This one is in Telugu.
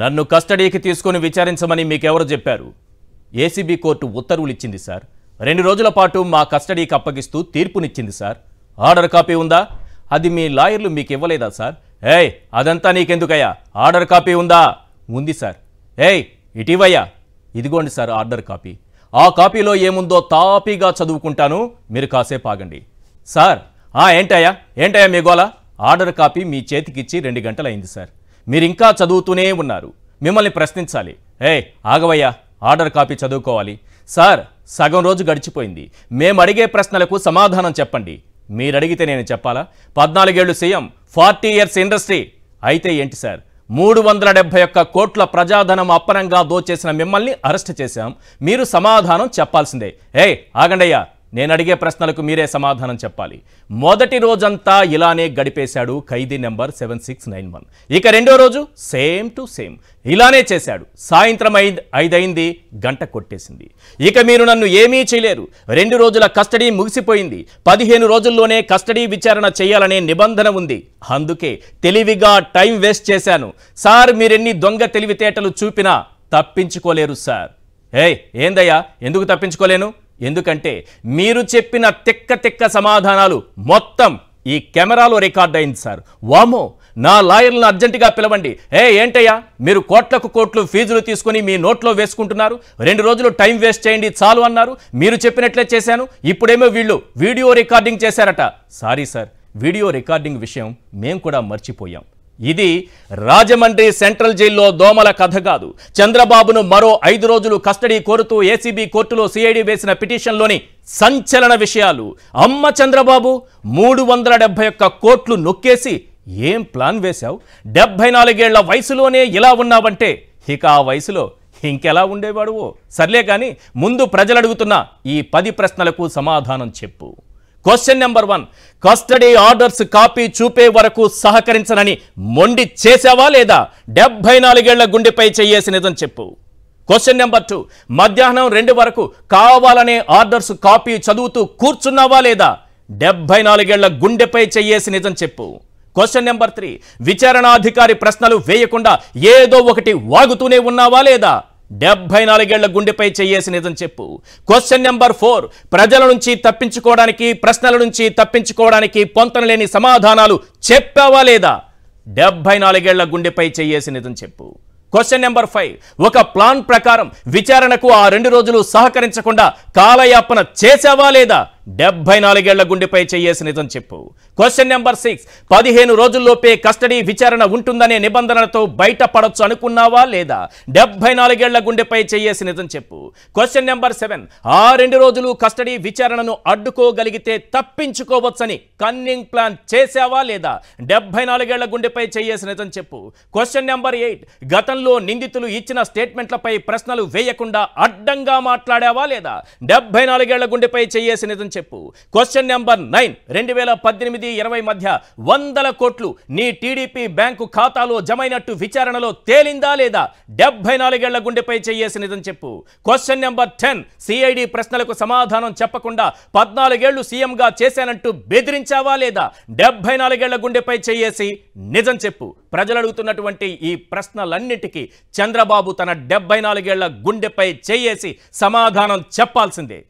నన్ను కస్టడీకి తీసుకుని విచారించమని మీకెవరు చెప్పారు ఏసీబీ కోర్టు ఉత్తర్వులు ఇచ్చింది సార్ రెండు రోజుల పాటు మా కస్టడీకి అప్పగిస్తూ తీర్పునిచ్చింది సార్ ఆర్డర్ కాపీ ఉందా అది మీ లాయర్లు మీకు ఇవ్వలేదా సార్ ఏయ్ అదంతా నీకెందుకయ్యా ఆర్డర్ కాపీ ఉందా ఉంది సార్ ఏయ్ ఇటీవయ్యా ఇదిగోండి సార్ ఆర్డర్ కాపీ ఆ కాపీలో ఏముందో తాపీగా చదువుకుంటాను మీరు కాసేపు ఆగండి సార్ ఏంటయ్యా ఏంటయ్యా మీ గోళ ఆర్డర్ కాపీ మీ చేతికిచ్చి రెండు గంటలైంది సార్ మీరింకా చదువుతూనే ఉన్నారు మిమ్మల్ని ప్రశ్నించాలి ఏ ఆగవయ్యా ఆర్డర్ కాపీ చదువుకోవాలి సార్ సగం రోజు గడిచిపోయింది మేము అడిగే ప్రశ్నలకు సమాధానం చెప్పండి మీరు అడిగితే నేను చెప్పాలా పద్నాలుగేళ్లు సీఎం ఫార్టీ ఇయర్స్ ఇండస్ట్రీ అయితే ఏంటి సార్ మూడు వందల డెబ్బై ఒక్క కోట్ల ప్రజాధనం అప్పనంగా దోచేసిన మిమ్మల్ని అరెస్ట్ చేశాం మీరు సమాధానం చెప్పాల్సిందే ఏ ఆగండయ్యా నేను అడిగే ప్రశ్నలకు మీరే సమాధానం చెప్పాలి మొదటి రోజంతా ఇలానే గడిపేశాడు ఖైదీ number seven six nine one ఇక రెండో రోజు సేమ్ టు సేమ్ ఇలానే చేశాడు సాయంత్రం ఐదు ఐదైంది గంట కొట్టేసింది ఇక మీరు నన్ను ఏమీ చేయలేరు రెండు రోజుల కస్టడీ ముగిసిపోయింది పదిహేను రోజుల్లోనే కస్టడీ విచారణ చేయాలనే నిబంధన ఉంది అందుకే తెలివిగా టైం వేస్ట్ చేశాను సార్ మీరెన్ని దొంగ తెలివితేటలు చూపినా తప్పించుకోలేరు సార్ ఏయ్ ఏందయ్యా ఎందుకు తప్పించుకోలేను ఎందుకంటే మీరు చెప్పిన తిక్క తిక్క సమాధానాలు మొత్తం ఈ కెమెరాలో రికార్డ్ అయింది సార్ వామో నా లాయర్లను అర్జెంటుగా పిలవండి ఏ ఏంటయ్యా మీరు కోట్లకు కోట్లు ఫీజులు తీసుకుని మీ నోట్లో వేసుకుంటున్నారు రెండు రోజులు టైం వేస్ట్ చేయండి చాలు అన్నారు మీరు చెప్పినట్లే చేశాను ఇప్పుడేమో వీళ్ళు వీడియో రికార్డింగ్ చేశారట సారీ సార్ వీడియో రికార్డింగ్ విషయం మేము కూడా మర్చిపోయాం ఇది రాజమండ్రి సెంట్రల్ జైల్లో దోమల కథ కాదు చంద్రబాబును మరో ఐదు రోజులు కస్టడీ కోరుతూ ఏసీబీ కోర్టులో సిఐడి వేసిన పిటిషన్లోని సంచలన విషయాలు అమ్మ చంద్రబాబు మూడు వందల డెబ్బై ఒక్క కోట్లు నొక్కేసి ఏం ప్లాన్ వేశావు డెబ్బై నాలుగేళ్ల వయసులోనే ఇలా ఉన్నావంటే ఇక ఆ వయసులో ఇంకెలా ఉండేవాడువో సర్లే కానీ ముందు ప్రజలు అడుగుతున్న ఈ పది ప్రశ్నలకు సమాధానం చెప్పు question number one custody orders copy చూపే వరకు సహకరించనని మొండి చేశావా లేదా డెబ్బై నాలుగేళ్ల గుండెపై చేయేసి నిజం చెప్పు క్వశ్చన్ నెంబర్ టూ మధ్యాహ్నం రెండు వరకు కావాలనే ఆర్డర్స్ కాపీ చదువుతూ కూర్చున్నావా లేదా డెబ్బై నాలుగేళ్ల గుండెపై చెయ్యేసి నిజం చెప్పు క్వశ్చన్ నెంబర్ త్రీ విచారణాధికారి ప్రశ్నలు వేయకుండా ఏదో ఒకటి వాగుతూనే ఉన్నావా లేదా డెబ్బై నాలుగేళ్ల గుండెపై చేయేసి నిజం చెప్పు క్వశ్చన్ నెంబర్ ఫోర్ ప్రజల నుంచి తప్పించుకోవడానికి ప్రశ్నల నుంచి తప్పించుకోవడానికి పొంతనలేని సమాధానాలు చెప్పావా లేదా డెబ్బై నాలుగేళ్ల గుండెపై చేయేసి నిజం చెప్పు క్వశ్చన్ నెంబర్ ఫైవ్ ఒక ప్లాన్ ప్రకారం విచారణకు ఆ రెండు రోజులు సహకరించకుండా కాలయాపన చేసావా లేదా డెబ్బై నాలుగేళ్ల గుండెపై చేయేసి నిజం చెప్పు క్వశ్చన్ నెంబర్ సిక్స్ పదిహేను రోజుల్లోపే కస్టడీ విచారణ ఉంటుందనే నిబంధనలతో బయటపడొచ్చు అనుకున్నావా లేదా డెబ్బై నాలుగేళ్ల గుండెపై చేయేసి నిజం చెప్పు క్వశ్చన్ నెంబర్ సెవెన్ ఆ రెండు రోజులు కస్టడీ విచారణను అడ్డుకోగలిగితే తప్పించుకోవచ్చని కన్నింగ్ ప్లాన్ చేశావా లేదా డెబ్బై నాలుగేళ్ల గుండెపై చేయేసి నిజం చెప్పు క్వశ్చన్ నెంబర్ ఎయిట్ గతంలో నిందితులు ఇచ్చిన స్టేట్మెంట్లపై ప్రశ్నలు వేయకుండా అడ్డంగా మాట్లాడావా లేదా డెబ్బై నాలుగేళ్ల గుండెపై చేయేసి నిజం చెప్పు క్వశ్చన్ నెంబర్ నైన్ రెండు వేల పద్దెనిమిది ఇరవై మధ్య వందల కోట్లు నీ టీడీపీ బ్యాంకు ఖాతాలో జమైనట్టు విచారణలో తేలిందా లేదా డెబ్బై నాలుగేళ్ల గుండెపై చేయేసినదని చెప్పు క్వశ్చన్ నెంబర్ టెన్ సిఐడి ప్రశ్నలకు సమాధానం చెప్పకుండా పద్నాలుగేళ్లు సీఎంగా చేశానంటూ బెదిరించావా లేదా డెబ్బై నాలుగేళ్ల గుండెపై చేయేసి నిజం చెప్పు ప్రజలు అడుగుతున్నటువంటి ఈ ప్రశ్నలన్నిటికీ చంద్రబాబు తన డెబ్బై నాలుగేళ్ల గుండెపై చేయేసి సమాధానం చెప్పాల్సిందే